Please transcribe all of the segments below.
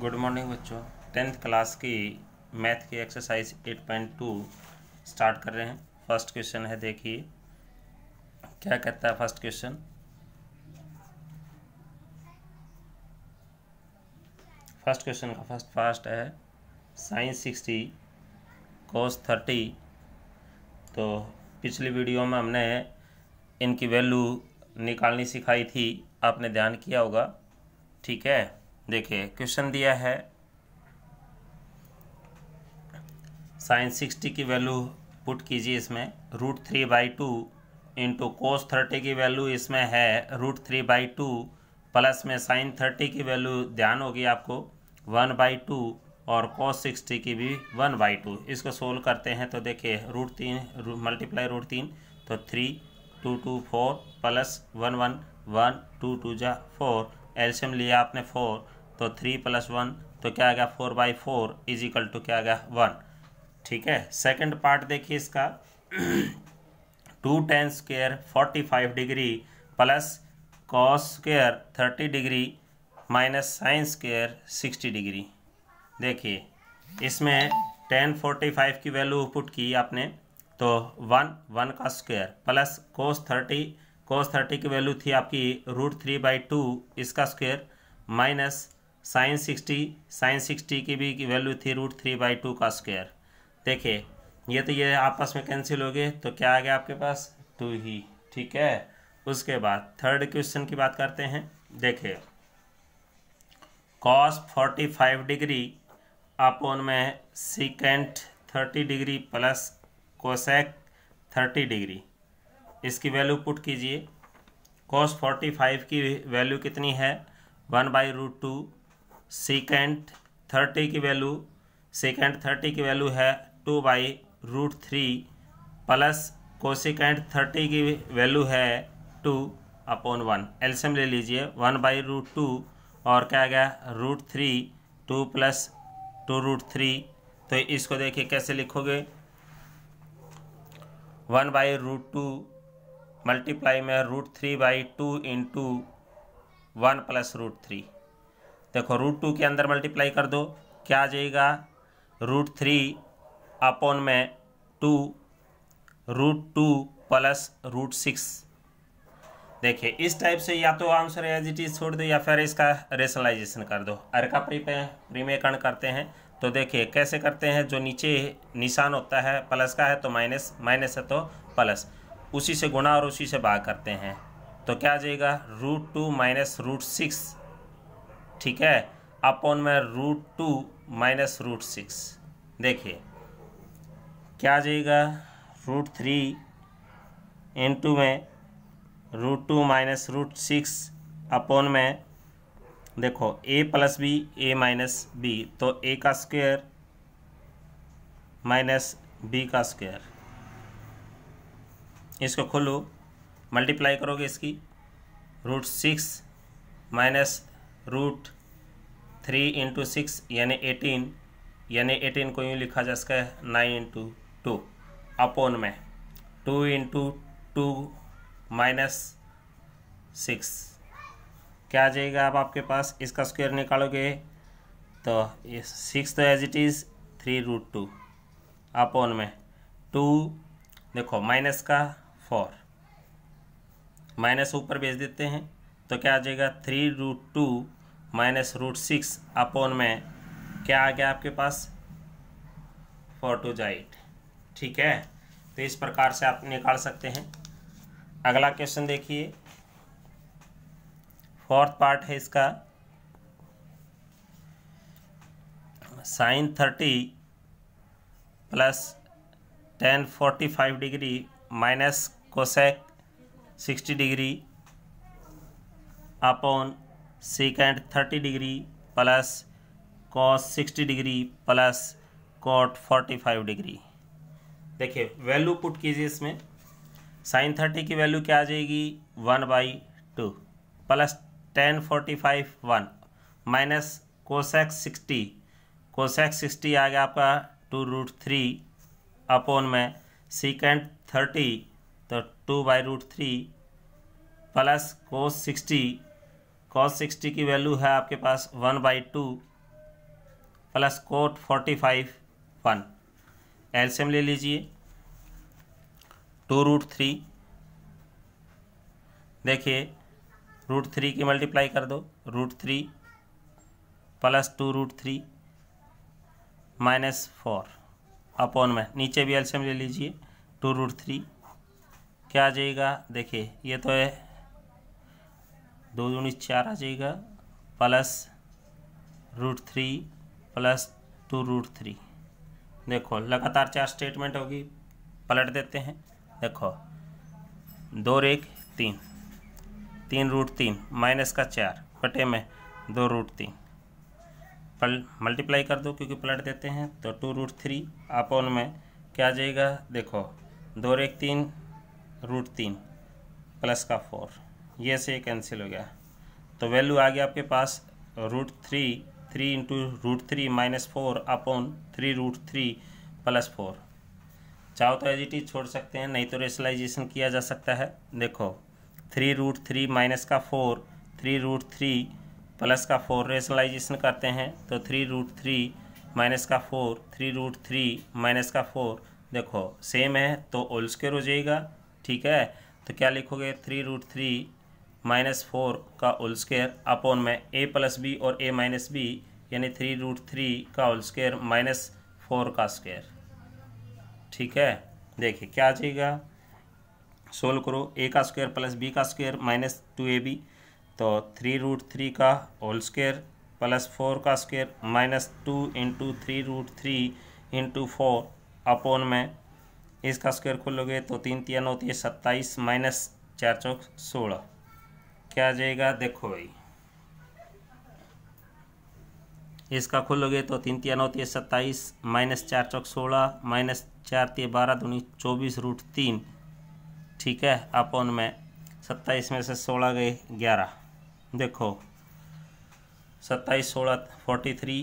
good morning बच्चों tenth class की math की एक्सरसाइज 8.2 स्टार्ट कर रहे हैं फर्स्ट क्वेश्चन है देखिए क्या कहता है फर्स्ट क्वेश्चन फर्स्ट क्वेश्चन का फर्स्ट फास्ट है साइंस सिक्सटी कोस थर्टी तो पिछली वीडियो में हमने इनकी वैल्यू निकालनी सिखाई थी आपने ध्यान किया होगा ठीक है देखिए क्वेश्चन दिया है साइन सिक्सटी की वैल्यू पुट कीजिए इसमें root three by two into cos thirty की वैल्यू इसमें है root three by two plus में साइन थर्टी की वैल्यू ध्यान होगी आपको वन बाई टू और कोस सिक्सटी की भी वन बाई टू इसको सोल्व करते हैं तो देखिए रूट तीन मल्टीप्लाई रूट तीन तो three two two four plus one one one two two जा फोर एल्शियम लिया आपने फोर तो थ्री प्लस वन तो क्या आ गया four by four is equal to क्या आ गया वन ठीक है सेकंड पार्ट देखिए इसका two tan square forty five degree plus cos square thirty degree minus sine square sixty degree देखिए इसमें टेन फोर्टी फाइव की वैल्यू पुट की आपने तो वन वन का square plus cos thirty cos thirty की वैल्यू थी आपकी रूट थ्री बाई टू इसका square minus sine sixty sine sixty की भी वैल्यू थी रूट थ्री बाई टू का स्क्वायर देखिए ये तो ये आपस में कैंसिल हो गए तो क्या आ गया आपके पास टू ही ठीक है उसके बाद थर्ड क्वेश्चन की बात करते हैं देखिए cos forty five degree upon में secant thirty degree plus cosec thirty degree इसकी वैल्यू पुट कीजिए कॉस फोर्टी फाइव की वैल्यू कितनी है one by root two secant thirty की वैल्यू सेकेंड थर्टी की वैल्यू है two by root three plus cosecant thirty की वैल्यू है टू अपॉन वन एल्सियम ले लीजिए वन बाई रूट टू और क्या आ गया root three two plus two root three तो इसको देखिए कैसे लिखोगे one by root two multiply में root three by two into one plus root three देखो रूट टू के अंदर मल्टीप्लाई कर दो क्या आ जाएगा रूट थ्री अपॉन में two root two plus root six देखिए इस टाइप से या तो आंसर एज इट इज छोड़ दो या फिर इसका रेशनलाइजेशन कर दो अर्का प्रीमेकरण करते हैं तो देखिए कैसे करते हैं जो नीचे निशान होता है प्लस का है तो माइनस माइनस है तो प्लस उसी से गुणा और उसी से भाग करते हैं तो क्या आ जाएगा root two minus root six ठीक है अपॉन में root two minus root six देखिए क्या आ जाएगा रूट थ्री इंटू में root two minus root six upon में देखो A plus B A minus B तो ए का स्क्वेयर माइनस बी का स्क्वेयर इसको खोलो मल्टीप्लाई करोगे इसकी root six minus root three into six यानी एटीन यानी एटीन को यूँ लिखा जा सकता है नाइन इंटू टू अपोन में two into two minus six क्या आ जाएगा अब आपके पास इसका स्क्वायर निकालोगे तो सिक्स तो as it is three root two upon में टू देखो माइनस का फोर माइनस ऊपर भेज देते हैं तो क्या आ जाएगा three root two minus root six upon में क्या आ गया आपके पास फोटोजाइट ठीक है तो इस प्रकार से आप निकाल सकते हैं अगला क्वेश्चन देखिए फोर्थ पार्ट है इसका sine thirty plus tan forty five degree minus cosec sixty degree upon secant 30 degree plus cos 60 degree plus cot 45 degree देखिए वैल्यू पुट कीजिए इसमें साइन थर्टी की वैल्यू क्या आ जाएगी one by two plus tan forty five one minus cosec sixty cosec sixty आ गया आपका टू रूट थ्री अपोन में सिकेंड थर्टी तो two by root three plus cos sixty cos sixty की वैल्यू है आपके पास one by two plus cot forty five one LCM ले लीजिए टू रूट थ्री देखिए रूट थ्री की मल्टीप्लाई कर दो root three plus two root three minus four upon में नीचे भी एल्शियम ले लीजिए टू रूट थ्री क्या आ जाएगा देखिए ये तो है दो दूनी चार आ जाएगा plus root three plus two root three देखो लगातार चार स्टेटमेंट होगी पलट देते हैं देखो दो एक तीन तीन रूट तीन माइनस का चार बटे में दो रूट तीन पल मल्टीप्लाई कर दो क्योंकि पलट देते हैं तो टू रूट थ्री अपॉन में क्या आ जाएगा देखो दो एक तीन रूट तीन प्लस का फोर ये से कैंसिल हो गया तो वैल्यू आ गया आपके पास root three three into root three minus four upon three root three plus four चाहो तो एज इट इज छोड़ सकते हैं नहीं तो रेशलाइजेशन किया जा सकता है देखो थ्री रूट थ्री माइनस का four three root three plus का फोर रेशलाइजेशन करते हैं तो थ्री रूट थ्री माइनस का four three root three minus का फोर देखो सेम है तो ओल्स के हो जाएगा ठीक है तो क्या लिखोगे three root three minus four का होल स्केयर अपॉन में ए प्लस बी और ए माइनस बी यानी थ्री रूट थ्री का होल स्केयर माइनस फोर का स्केयर ठीक है देखिए क्या आ जाएगा सोल्व करो ए का स्क्वायर प्लस बी का square minus two A B तो थ्री रूट थ्री का होल स्क्वायर प्लस फोर का square minus two into three root three into four upon में इसका स्क्वायर खोलोगे तो तीन तीन होती है सत्ताईस माइनस चार चौक सोलह क्या आ जाएगा देखो भाई इसका खुलोगे तो तीन तीन नौ तीस सत्ताईस माइनस चार चौक सोलह माइनस चार तीन बारह दूनी चौबीस रूट तीन ठीक है अपॉन में सत्ताईस में से सोलह गए ग्यारह देखो सत्ताईस सोलह फोर्टी थ्री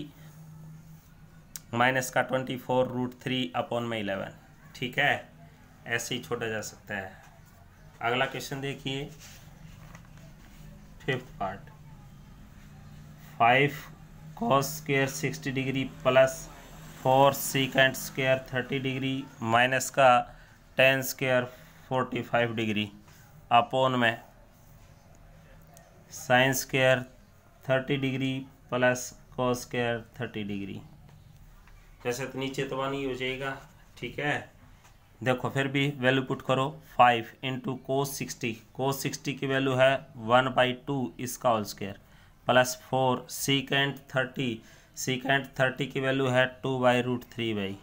माइनस का twenty four root three upon में इलेवन ठीक है ऐसे ही छोटा जा सकता है अगला क्वेश्चन देखिए fifth part five cos square sixty degree plus four secant square thirty degree minus का tan square forty five degree upon में sine square thirty degree plus cos square thirty degree जैसे तो नीचे तो नहीं हो जाएगा ठीक है देखो फिर भी वैल्यू पुट करो five into cos sixty cos sixty की वैल्यू है वन बाई टू इसका whole square plus four secant thirty secant thirty की वैल्यू है two by root three by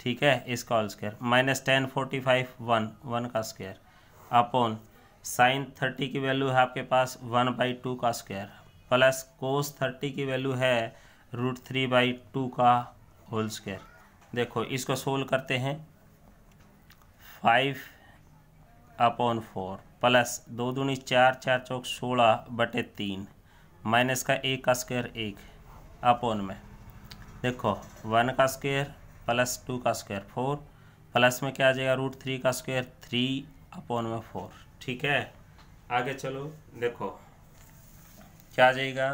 ठीक है इसका whole square minus tan forty five one one का square upon sine thirty की वैल्यू है आपके पास वन बाई टू का स्क्वायर प्लस कोस थर्टी की वैल्यू है रूट थ्री बाई टू का होल स्क्वायर देखो इसको सोल्व करते हैं फाइव अपॉन फोर प्लस दो दूनी चार चार चौक सोलह बटे तीन माइनस का एक का स्क्वेयर एक अपॉन में देखो वन का स्क्वेयर प्लस टू का स्क्वेयर फोर प्लस में क्या आ जाएगा रूट थ्री का स्क्वेयर थ्री अपॉन में फोर ठीक है आगे चलो देखो क्या आ जाएगा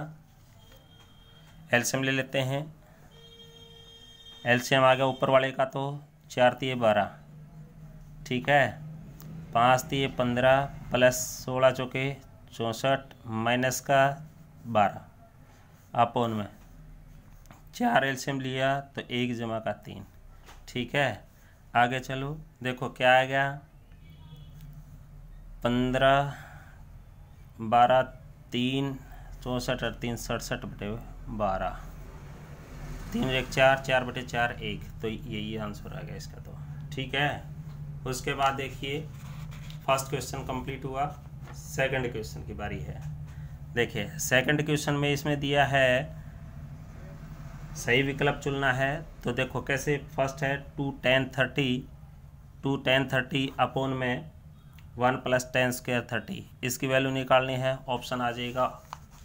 एल्शियम ले लेते हैं एल्शियम आ गया ऊपर वाले का तो चार तीय बारह ठीक है पाँच दिए पंद्रह प्लस सोलह चौके चौंसठ माइनस का बारह अपोन में चार एल्शियम लिया तो एक जमा का तीन ठीक है आगे चलो देखो क्या आ गया पंद्रह बारह तीन चौंसठ और तीन सड़सठ बटे बारह तीन एक चार चार बटे चार एक तो यही आंसर आ गया इसका तो ठीक है उसके बाद देखिए फर्स्ट क्वेश्चन कंप्लीट हुआ सेकंड क्वेश्चन की बारी है देखिए सेकंड क्वेश्चन में इसमें दिया है सही विकल्प चुनना है तो देखो कैसे फर्स्ट है two tan thirty two tan thirty upon में one plus tan square thirty इसकी वैल्यू निकालनी है ऑप्शन आ जाएगा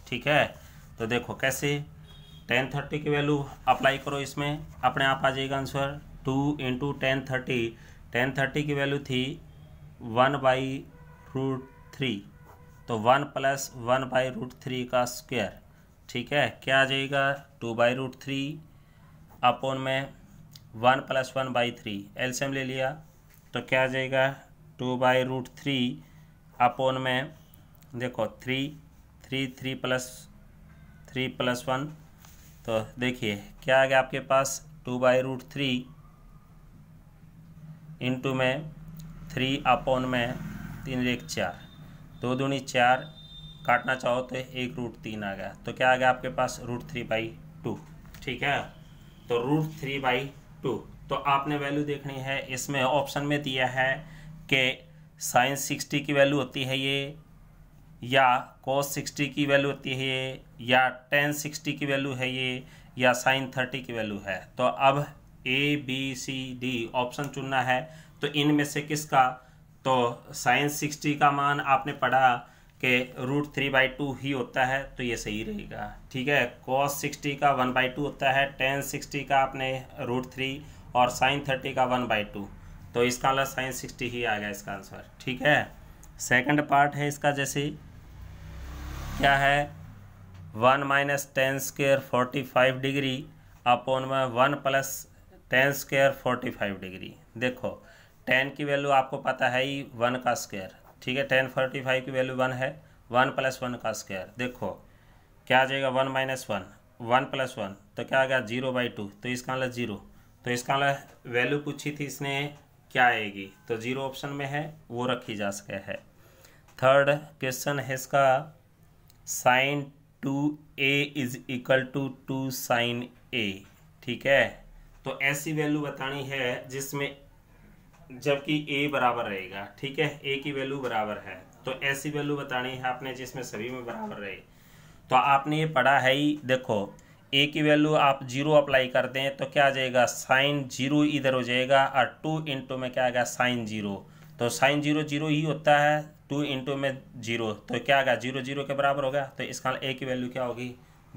ठीक है तो देखो कैसे टेन थर्टी की वैल्यू अप्लाई करो इसमें अपने आप आ जाएगा answer two into tan thirty tan thirty की वैल्यू थी वन बाई रूट थ्री तो one plus one by root three का स्क्वायर ठीक है क्या आ जाएगा two by root three upon में one plus one by three LCM ले लिया तो क्या आ जाएगा two by root three upon में देखो three three three plus three plus one तो देखिए क्या आ गया आपके पास two by root three into में थ्री अपॉन में तीन एक चार दो दूनी चार काटना चाहो तो एक रूट तीन आ गया तो क्या आ गया आपके पास रूट थ्री बाई टू ठीक है तो रूट थ्री बाई टू तो आपने वैल्यू देखनी है इसमें ऑप्शन में दिया है कि साइन सिक्सटी की वैल्यू होती है ये या कोस सिक्सटी की वैल्यू होती है ये या टेन सिक्सटी की वैल्यू है ये या साइन थर्टी की वैल्यू है तो अब A B C D option चुनना है तो इनमें से किसका तो साइंस सिक्सटी का मान आपने पढ़ा कि रूट थ्री बाई टू ही होता है तो ये सही रहेगा ठीक है कॉस सिक्सटी का वन बाई टू होता है टेन सिक्सटी का आपने रूट थ्री और साइन थर्टी का वन बाई टू तो इसका अलग साइंस सिक्सटी ही आएगा इसका आंसर ठीक है सेकंड पार्ट है इसका जैसे क्या है one minus tan square forty five degree upon में one plus tan square forty five degree देखो टेन की वैल्यू आपको पता है ही वन का स्क्वेयर ठीक है टेन फोर्टी फाइव की वैल्यू वन है वन प्लस वन का स्क्वेयर देखो क्या आ जाएगा one minus one one plus one तो क्या आ गया जीरो बाई टू तो इसका मतलब जीरो तो इसका मतलब वैल्यू पूछी थी इसने क्या आएगी तो जीरो ऑप्शन में है वो रखी जा सके है थर्ड क्वेश्चन है इसका sine two A is equal to two sine A ठीक है तो ऐसी वैल्यू बतानी है जिसमें जबकि ए बराबर रहेगा ठीक है ए की वैल्यू बराबर है तो ऐसी वैल्यू बतानी है आपने जिसमें सभी में बराबर रहे तो आपने ये पढ़ा है ही देखो ए की वैल्यू आप जीरो अप्लाई करते हैं तो क्या आ जाएगा साइन जीरो इधर हो जाएगा और टू इंटू में क्या आ गया साइन जीरो तो साइन जीरो जीरो ही होता है टू इंटू में जीरो तो क्या आ गया जीरो जीरो के बराबर हो गया तो इस ए मतलब की वैल्यू क्या होगी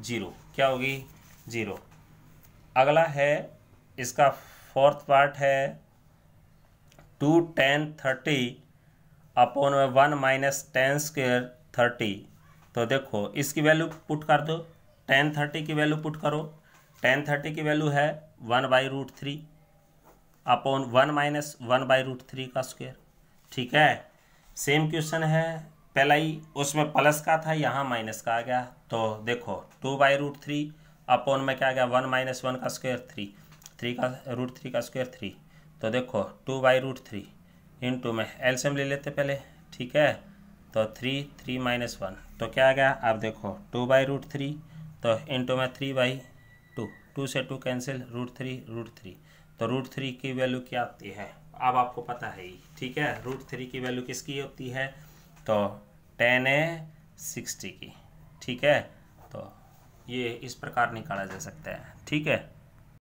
जीरो क्या होगी जीरो अगला है इसका फोर्थ पार्ट है टू टेन थर्टी अपॉन में one minus tan square thirty तो देखो इसकी वैल्यू पुट कर दो टेन थर्टी की वैल्यू पुट करो टेन थर्टी की वैल्यू है one by root three upon one minus one by root three का स्क्वेयर ठीक है सेम क्वेश्चन है पहला ही उसमें प्लस का था यहाँ माइनस का आ गया तो देखो two by root three upon में क्या आ गया वन माइनस वन का स्क्वेयर थ्री थ्री का रूट थ्री का स्क्वायर थ्री तो देखो two by root three into में एल्सियम ले लेते पहले ठीक है तो थ्री थ्री माइनस वन तो क्या आ गया आप देखो टू बाई रूट थ्री तो इन टू में थ्री बाई टू टू से two cancel root three root three तो रूट थ्री की वैल्यू क्या होती है अब आपको पता है ही ठीक है रूट थ्री की वैल्यू किसकी होती है तो टेन ए सिक्सटी की ठीक है तो ये इस प्रकार निकाला जा सकता है ठीक है